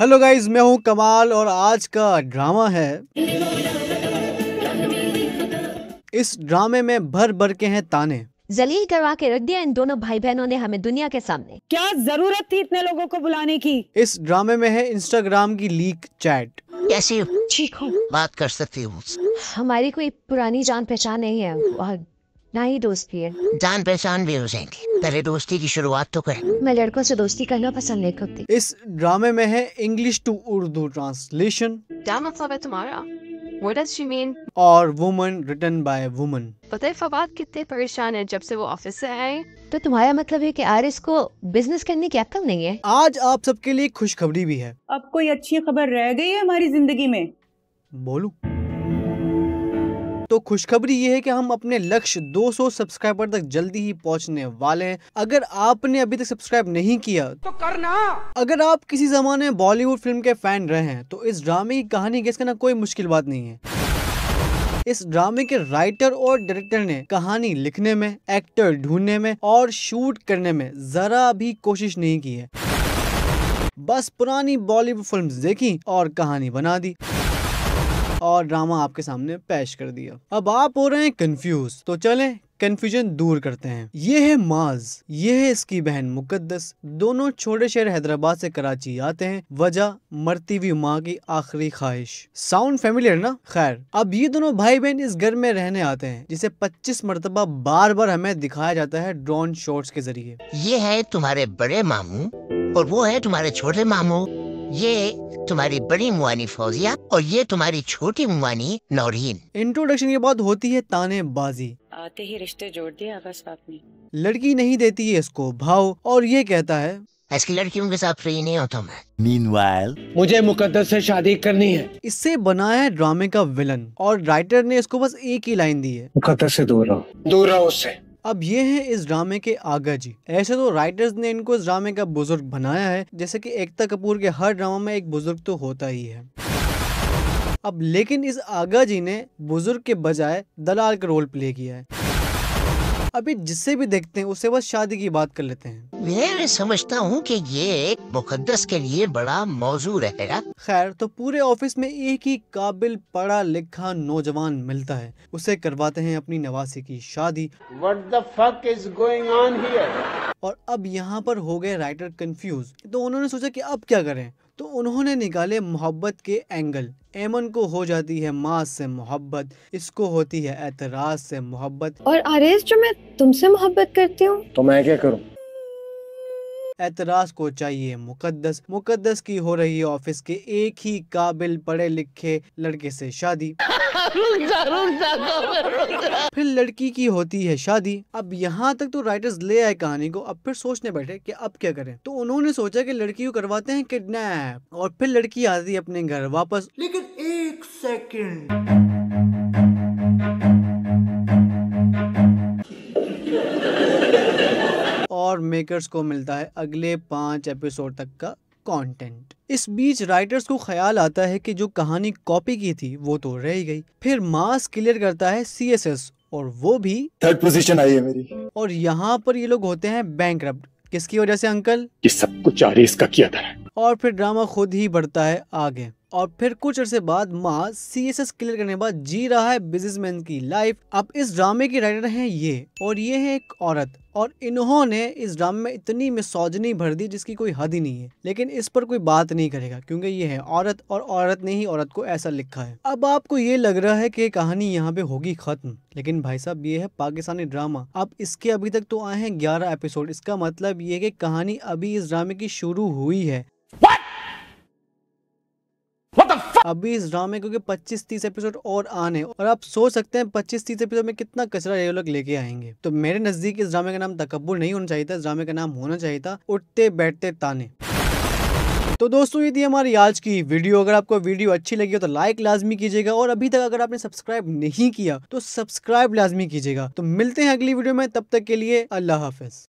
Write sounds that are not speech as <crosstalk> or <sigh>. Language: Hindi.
हेलो गाइज मैं हूं कमाल और आज का ड्रामा है इस ड्रामे में भर भर के हैं ताने जलील करवा के रख दिया इन दोनों भाई बहनों ने हमें दुनिया के सामने क्या जरूरत थी इतने लोगों को बुलाने की इस ड्रामे में है इंस्टाग्राम की लीक चैट कैसी ठीक हूँ बात कर सकती हूँ हमारी कोई पुरानी जान पहचान नहीं है ना ही दोस्ती है जान पहचान भी हो जाएंगी पहले दोस्ती की शुरुआत तो करें मैं लड़कों से दोस्ती करना पसंद नहीं करती इस ड्रामे में है इंग्लिश टू उर्दू ट्रांसलेशन क्या मतलब है तुम्हारा What does she mean? और वुमन रिटन बाय वुमन पता है फवाद कितने परेशान है जब से वो ऑफिस से आए तो तुम्हारा मतलब है कि आरिस को बिजनेस करने की अक्ल नहीं है आज आप सबके लिए खुशखबरी भी है अब कोई अच्छी खबर रह गई है हमारी जिंदगी में बोलू तो खुशखबरी ये है कि हम अपने लक्ष्य 200 सब्सक्राइबर तक जल्दी ही पहुंचने वाले हैं अगर आपने अभी तक सब्सक्राइब नहीं किया तो करना अगर आप किसी जमाने में बॉलीवुड फिल्म के फैन रहे हैं तो इस ड्रामे की कहानी गेस करना कोई मुश्किल बात नहीं है इस ड्रामे के राइटर और डायरेक्टर ने कहानी लिखने में एक्टर ढूंढने में और शूट करने में जरा भी कोशिश नहीं की है बस पुरानी बॉलीवुड फिल्म्स देखी और कहानी बना दी और ड्रामा आपके सामने पेश कर दिया अब आप हो रहे हैं कंफ्यूज तो चलें कन्फ्यूजन दूर करते हैं ये है माज ये है इसकी बहन मुकद्दस दोनों छोटे शहर हैदराबाद से कराची आते हैं वजह मरती हुई माँ की आखिरी ख्वाहिश साउंड फेमिलियर ना खैर अब ये दोनों भाई बहन इस घर में रहने आते हैं जिसे 25 मरतबा बार बार हमें दिखाया जाता है ड्रोन शॉट्स के जरिए ये है तुम्हारे बड़े मामू और वो है तुम्हारे छोटे मामू ये तुम्हारी बड़ी मुआनी फौजिया और ये तुम्हारी छोटी मुआनी नौरीन इंट्रोडक्शन के बाद होती है ताने बाजी आते ही रिश्ते जोड़ दिए बस आपने लड़की नहीं देती है इसको भाव और ये कहता है ऐसी लड़कियों के साथ फ्री नहीं होता मैं Meanwhile, मुझे मुकद्दर से शादी करनी है इससे बनाया है ड्रामे का विलन और राइटर ने इसको बस एक ही लाइन दी है मुकद्दर से दूर रहो दूर रहो उससे अब ये है इस ड्रामे के आगा जी ऐसे तो राइटर्स ने इनको इस ड्रामे का बुजुर्ग बनाया है जैसे कि एकता कपूर के हर ड्रामा में एक बुजुर्ग तो होता ही है अब लेकिन इस आगा जी ने बुजुर्ग के बजाय दलाल का रोल प्ले किया है अभी जिससे भी देखते हैं उसे बस शादी की बात कर लेते हैं मैं समझता हूँ कि ये एक मुकदस के लिए बड़ा मौजू रहेगा खैर तो पूरे ऑफिस में एक ही काबिल पढ़ा लिखा नौजवान मिलता है उसे करवाते हैं अपनी नवासी की शादी और अब यहाँ पर हो गए राइटर कंफ्यूज तो उन्होंने सोचा कि अब क्या करें उन्होंने निकाले मोहब्बत के एंगल एमन को हो जाती है माँ से मोहब्बत इसको होती है एतराज से मोहब्बत और अरेज जो मैं तुमसे मोहब्बत करती हूँ तो मैं क्या करूँ एतराज़ को चाहिए मुकदस मुकदस की हो रही ऑफिस के एक ही काबिल पढ़े लिखे लड़के से शादी <laughs> फिर लड़की की होती है शादी अब यहाँ तक तो राइटर्स ले आए कहानी को अब फिर सोचने बैठे कि अब क्या करें तो उन्होंने सोचा कि लड़की को करवाते हैं किडनैप और फिर लड़की आती है अपने घर वापस लेकिन एक सेकंड और मेकर्स को मिलता है अगले पाँच एपिसोड तक का कंटेंट इस बीच राइटर्स को ख्याल आता है कि जो कहानी कॉपी की थी वो तो रह गई फिर मास क्लियर करता है सी और वो भी थर्ड पोजीशन आई है मेरी और यहाँ पर ये लोग होते हैं बैंक किसकी वजह से अंकल ये सब कुछ आर इसका किया था और फिर ड्रामा खुद ही बढ़ता है आगे और फिर कुछ अरसे बाद माँ सी एस एस क्लियर करने के बाद जी रहा है बिजनेसमैन की लाइफ अब इस ड्रामे की राइटर है ये और ये है एक औरत और इन्होंने इस ड्रामे में इतनी मिसौजनी भर दी जिसकी कोई हद ही नहीं है लेकिन इस पर कोई बात नहीं करेगा क्योंकि ये है औरत और औरत ने ही औरत को ऐसा लिखा है अब आपको ये लग रहा है कि कहानी यहाँ पे होगी खत्म लेकिन भाई साहब ये है पाकिस्तानी ड्रामा अब इसके अभी तक तो आए हैं ग्यारह एपिसोड इसका मतलब ये है कि कहानी अभी इस ड्रामे की शुरू हुई है अभी इस ड्रामे क्योंकि 25-30 एपिसोड और आने और आप सोच सकते हैं 25-30 एपिसोड में कितना कचरा ये लोग लेके आएंगे तो मेरे नजदीक इस ड्रामे का नाम तकबुल नहीं होना चाहिए था इस ड्रामे का नाम होना चाहिए था उठते बैठते ताने तो दोस्तों ये थी हमारी आज की वीडियो अगर आपको वीडियो अच्छी लगी हो तो लाइक लाजमी कीजिएगा और अभी तक अगर आपने सब्सक्राइब नहीं किया तो सब्सक्राइब लाजमी कीजिएगा तो मिलते हैं अगली वीडियो में तब तक के लिए अल्लाह हाफिज